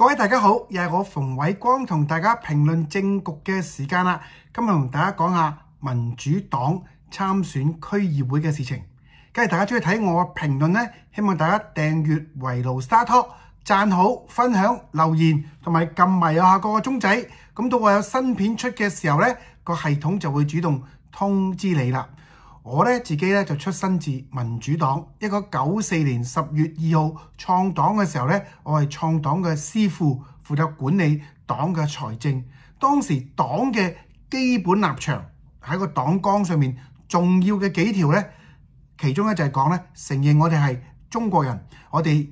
各位大家好，又系我冯伟光同大家评论政局嘅时间啦。今日同大家讲下民主党参选区议会嘅事情。假如大家中意睇我嘅评论咧，希望大家订阅维奴沙托、赞好、分享、留言同埋揿埋右下角嘅钟仔。咁到我有新片出嘅时候咧，个系统就会主动通知你啦。我咧自己咧就出身自民主黨，一個九四年十月二號創黨嘅時候咧，我係創黨嘅師傅，負責管理黨嘅財政。當時黨嘅基本立場喺個黨綱上面重要嘅幾條咧，其中咧就係講咧承認我哋係中國人，我哋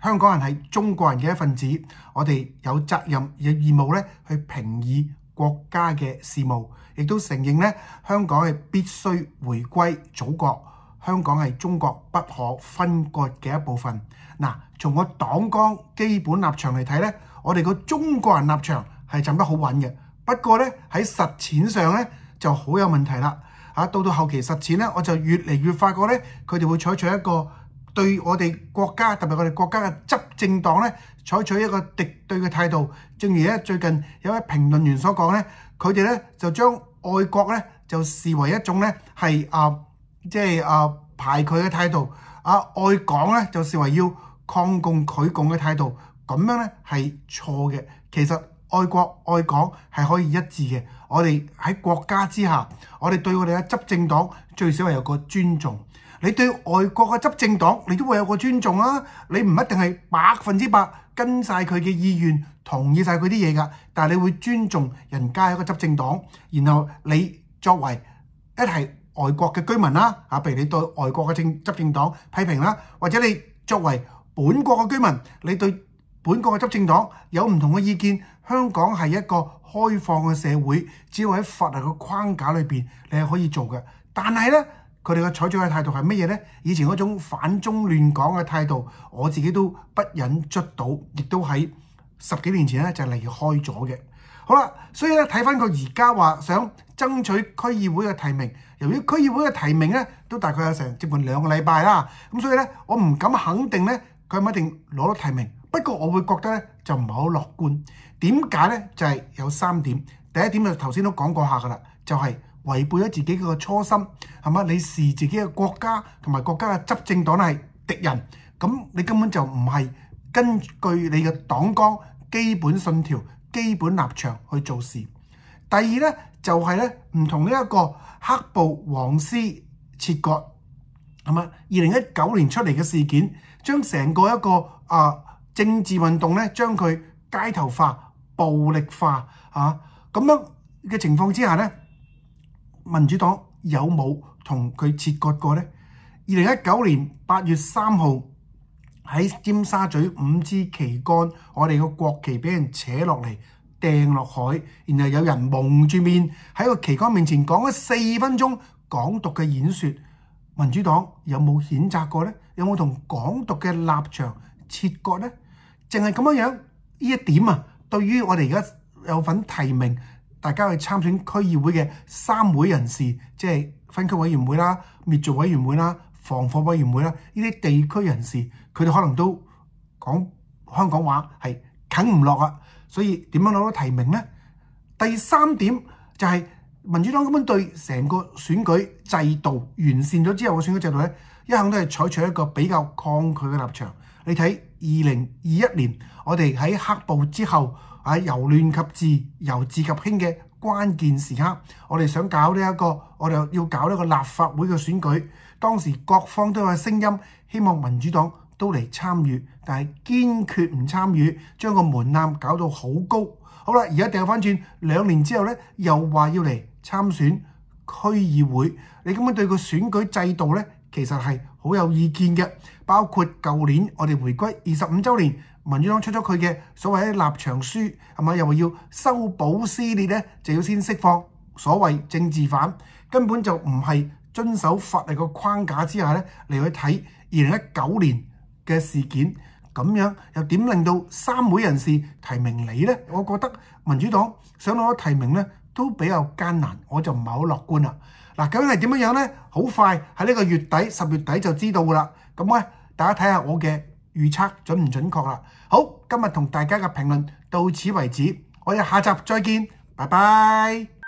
香港人係中國人嘅一份子，我哋有責任、有義務咧去平議。國家嘅事務，亦都承認咧，香港係必須回歸祖國，香港係中國不可分割嘅一部分。嗱，從我黨光基本立場嚟睇咧，我哋個中國人立場係站得好穩嘅。不過咧，喺實踐上咧就好有問題啦。嚇，到到後期實踐咧，我就越嚟越發覺咧，佢哋會採取一個。對我哋國家特別我哋國家嘅執政黨咧，採取一個敵對嘅態度。正如咧最近有位評論員所講咧，佢哋咧就將愛國咧就視為一種咧係啊即係啊排佢嘅態度。啊愛港咧就視為要抗共拒共嘅態度，咁樣咧係錯嘅。其實愛國愛港係可以一致嘅。我哋喺國家之下，我哋對我哋嘅執政黨最少係有個尊重。你對外國嘅執政黨，你都會有個尊重啊！你唔一定係百分之百跟晒佢嘅意願，同意晒佢啲嘢噶。但係你會尊重人家一個執政黨，然後你作為一係外國嘅居民啦，啊，譬如你對外國嘅政執政黨批評啦，或者你作為本國嘅居民，你對本國嘅執政黨有唔同嘅意見，香港係一個開放嘅社會，只要喺法律嘅框架裏邊，你係可以做嘅。但係咧。佢哋嘅採取嘅態度係乜嘢咧？以前嗰種反中亂港嘅態度，我自己都不忍卒到，亦都喺十幾年前咧就離開咗嘅。好啦，所以咧睇翻佢而家話想爭取區議會嘅提名，由於區議會嘅提名咧都大概有成接近兩個禮拜啦，咁所以咧我唔敢肯定咧佢有咪一定攞到提名。不過我會覺得咧就唔係好樂觀。點解咧？就係有三點。第一點就頭先都講過下噶啦，就係。違背咗自己個初心係嘛？你是自己嘅國家同埋國家嘅執政黨係敵人，咁你根本就唔係根據你嘅黨綱、基本信條、基本立場去做事。第二咧就係咧唔同呢一個黑布黃絲切割係嘛？二零一九年出嚟嘅事件將成個一個啊政治運動咧將佢街頭化、暴力化啊咁樣嘅情況之下咧。民主黨有冇同佢切割過呢？二零一九年八月三號喺尖沙咀五支旗杆，我哋個國旗俾人扯落嚟掟落海，然後有人蒙住面喺個旗杆面前講咗四分鐘港獨嘅演說。民主黨有冇譴責過呢？有冇同港獨嘅立場切割呢？淨係咁樣樣，呢一點啊，對於我哋而家有份提名。大家去參選區議會嘅三會人士，即係分區委員會啦、滅族委員會啦、防火委員會啦，呢啲地區人士，佢哋可能都講香港話係啃唔落啊。所以點樣攞到提名呢？第三點就係民主黨根本對成個選舉制度完善咗之後嘅選舉制度咧，一向都係採取一個比較抗拒嘅立場。你睇二零二一年，我哋喺黑暴之後，啊，由亂及治、由治及興嘅關鍵時刻，我哋想搞呢一個，我哋要搞呢個立法會嘅選舉。當時各方都有聲音，希望民主黨都嚟參與，但係堅決唔參與，將個門檻搞到好高。好啦，而家掉翻轉，兩年之後咧，又話要嚟參選區議會。你根本對個選舉制度咧，其實係好有意見嘅，包括舊年我哋回歸二十五週年，民主黨出咗佢嘅所謂立場書，係咪又話要修補撕裂咧？就要先釋放所謂政治犯，根本就唔係遵守法例個框架之下咧嚟去睇二零一九年嘅事件，咁樣又點令到三會人士提名你呢？我覺得民主黨想攞提名咧。都比較艱難，我就唔係好樂觀啦。嗱，究竟係點樣樣咧？好快喺呢個月底、十月底就知道噶啦。咁咧，大家睇下我嘅預測準唔準確啦。好，今日同大家嘅評論到此為止，我哋下集再見，拜拜。